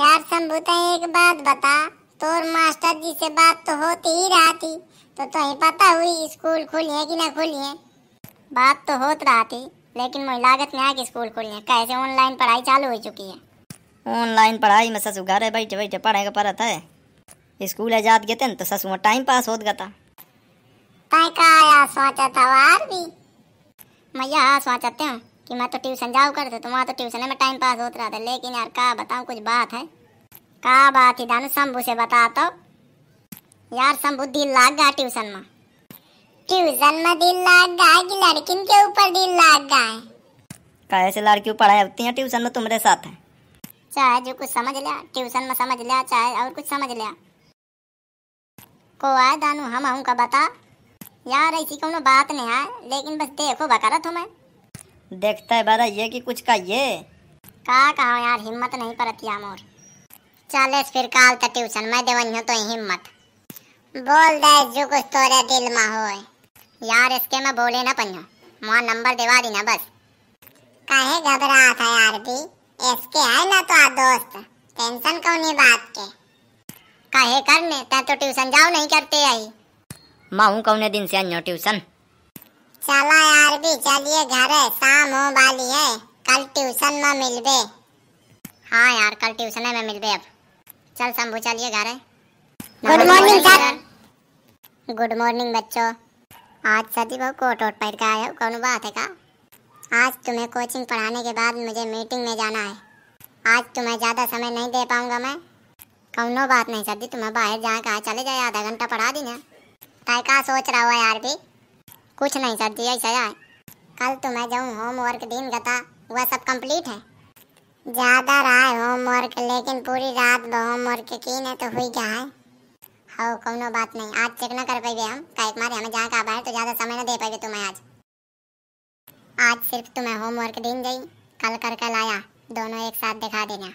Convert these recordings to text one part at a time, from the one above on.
यार संभूता एक बात बता तोर मास्टर जी से बात तो होती ही रहा थी तो तो ही पता हुई स्कूल खुली है कि ना खुली है बात तो होत थी लेकिन मुझे लागत नहीं आई कि स्कूल खुली है कैसे ऑनलाइन पढ़ाई चालू हो चुकी है ऑनलाइन पढ़ाई में ससु घर है बैठे बैठे पढ़े का पड़त है स्कूल है जात गए तो ससु में टाइम पास होत गता तय का सोचा था वार भी मैं यहाँ सोचते हूँ कि मैं तो ट्यूशन जाओ करते तो वहाँ तो ट्यूशन में टाइम पास होता रहा था लेकिन यार कहा बताऊँ कुछ बात है कहा बात ही धन शंभू से बता तो यार शंभू दिल लाग गया ट्यूशन में ट्यूशन में दिल लाग गया कि लड़किन के ऊपर दिल लाग गया है कैसे लड़कियों पढ़ाई होती है ट्यूशन में तुम्हारे साथ है चाहे जो कुछ समझ लिया ट्यूशन में समझ लिया चाहे और कुछ समझ लिया को आए दानू हम हूँ का बता यार ऐसी कोनो बात नहीं है लेकिन बस देखो बकरा तुम्हें देखता है बारा ये कि कुछ का ये का कहा यार हिम्मत नहीं पड़ती मोर चले फिर काल तक ट्यूशन मैं देव हूँ तो हिम्मत बोल दे जो कुछ तोरे दिल में हो यार इसके मैं बोले ना पन्नो वहाँ नंबर दिवा दी ना बस कहे घबरा था यार भी इसके है ना तो आ दोस्त टेंशन कौन बात के कहे करने तो ट्यूशन जाओ नहीं करते आई माँ हूँ कौने दिन से अन्यो ट्यूशन चला यार भी चलिए घर है शाम हो वाली है कल ट्यूशन में मिलबे हाँ यार कल ट्यूशन में मिलबे अब चल शाम चलिए घर है good morning sir good morning बच्चों आज सदी बहु कोट वोट पहन के आए हो कौन बात है का आज तुम्हें कोचिंग पढ़ाने के बाद मुझे मीटिंग में जाना है आज तुम्हें ज़्यादा समय नहीं दे पाऊंगा मैं कौनों बात नहीं सदी तुम्हें बाहर जाकर कहा चले जाए आधा घंटा पढ़ा दी ना का सोच रहा हुआ यार भी कुछ नहीं सर जी ऐसा है कल तो मैं जाऊँ होमवर्क दिन गता वह सब कंप्लीट है ज़्यादा रहा है होमवर्क लेकिन पूरी रात होमवर्क तो की ने तो हुई क्या है हाँ कोनो बात नहीं आज चेक ना कर पाएंगे हम काहे मारे हमें जहाँ का है तो ज़्यादा समय ना दे पाएंगे तुम्हें आज आज सिर्फ तुम्हें होमवर्क दिन गई कल कर कल आया दोनों एक साथ दिखा देना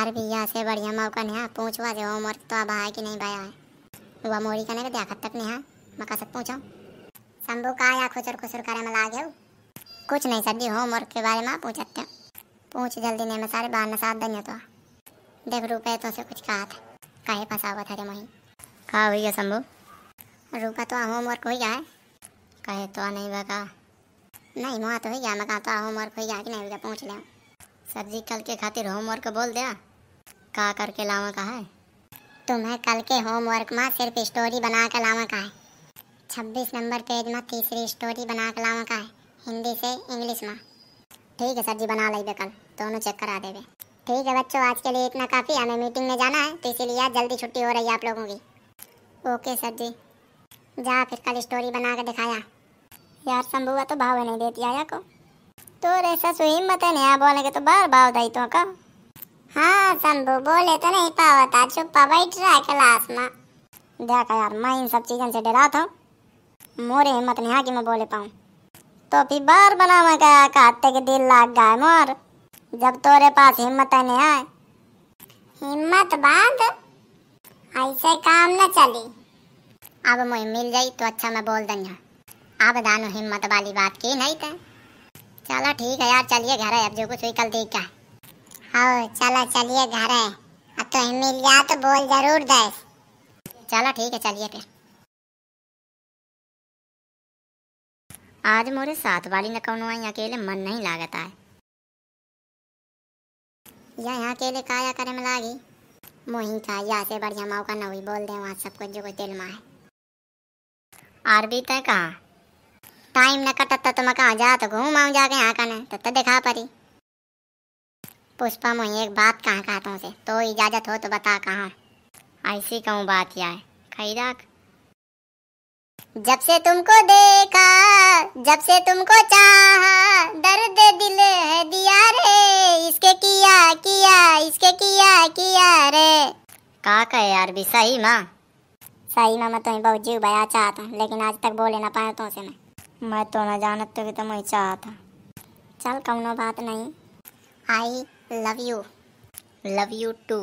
और भी यहाँ से बढ़िया मौका नहीं है पूछवा से होमवर्क तो अब आया कि नहीं भाया है वह मोरी का नहीं देखा तक नहीं है मैं कसत पूछाऊँ शंभू का या खुचर खुचर करे में लागे हो कुछ नहीं सर जी होमवर्क के बारे में पूछते पूछ जल्दी नहीं मैं सारे बाहर साथ दनियो तो देख रुपए तो से कुछ कहा था कहे फंसा हुआ था रे मही कहा हुई है शंभू रुपा तो होमवर्क हो गया है कहे तो नहीं बका नहीं वहाँ तो हो गया मैं कहा तो होमवर्क हो गया कि नहीं पूछ लें सर जी कल के खातिर होमवर्क बोल दिया कहा करके लावा कहा है तुम्हें कल के होमवर्क में सिर्फ स्टोरी बना कर लावा कहा है छब्बीस नंबर पेज में तीसरी स्टोरी बना के लावा का है हिंदी से इंग्लिश में ठीक है सर जी बना लेंगे कल दोनों चेक करा देवे ठीक है बच्चों आज के लिए इतना काफ़ी हमें मीटिंग में जाना है तो इसीलिए आज जल्दी छुट्टी हो रही है आप लोगों की ओके सर जी जा फिर कल स्टोरी बना के दिखाया यार शंभुआ तो भाव नहीं देती आया को तो ऐसा सो हिम्मत है नया बोलने के तो बार भाव दई तो का हाँ शंभू बोले तो नहीं पावता छुपा बैठ रहा है क्लास में देखा यार मैं इन सब चीज़ों से डरा था मोरे हिम्मत नहीं कि मैं बोले पाऊँ तो फिर बार बना मैं गया कहते कि दिल लाग गए मोर जब तोरे पास हिम्मत है नहीं आए हिम्मत बांध ऐसे काम न चली अब मुझे मिल जाई तो अच्छा मैं बोल दन अब दानो हिम्मत वाली बात की नहीं थे चलो ठीक है यार चलिए घर है अब जो कुछ हुई कल देख का हाँ चलो चलिए घर है अब तो मिल गया तो बोल जरूर दस चलो ठीक है चलिए फिर आज मोरे साथ वाली न कौन आई अकेले मन नहीं लागता है यहाँ अकेले काया करे में लागी मोही का या से बढ़िया मौका का नवी बोल दे वहाँ सब कुछ जो कुछ दिल में है आर भी तय कहा टाइम न कटत तो मैं कहाँ जा तो घूम आऊँ जाके यहाँ कने तो तो दिखा पड़ी पुष्पा मोही एक बात कहाँ कहा तुमसे तो इजाजत हो तो बता कहाँ ऐसी कहूँ बात यह है खैराक जब से तुमको देखा जब से तुमको चाहा दर्द दिल है दिया रे इसके किया किया इसके किया किया रे का कहे यार भी सही माँ सही माँ मैं तुम्हें बहुत जीव भाया चाहता हूँ लेकिन आज तक बोले ना पाया तुमसे मैं मैं तो ना जानत तो भी तुम ही चाहता चल कौनो बात नहीं I love you love you too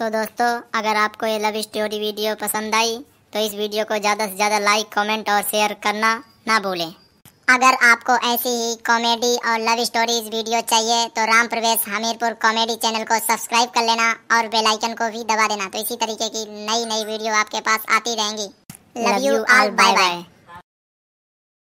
तो दोस्तों अगर आपको ये लव स्टोरी वीडियो पसंद आई तो इस वीडियो को ज़्यादा से ज़्यादा लाइक कमेंट और शेयर करना ना भूलें अगर आपको ऐसी ही कॉमेडी और लव स्टोरीज वीडियो चाहिए तो राम प्रवेश हमीरपुर कॉमेडी चैनल को सब्सक्राइब कर लेना और बेल आइकन को भी दबा देना तो इसी तरीके की नई नई वीडियो आपके पास आती रहेंगी love you all bye bye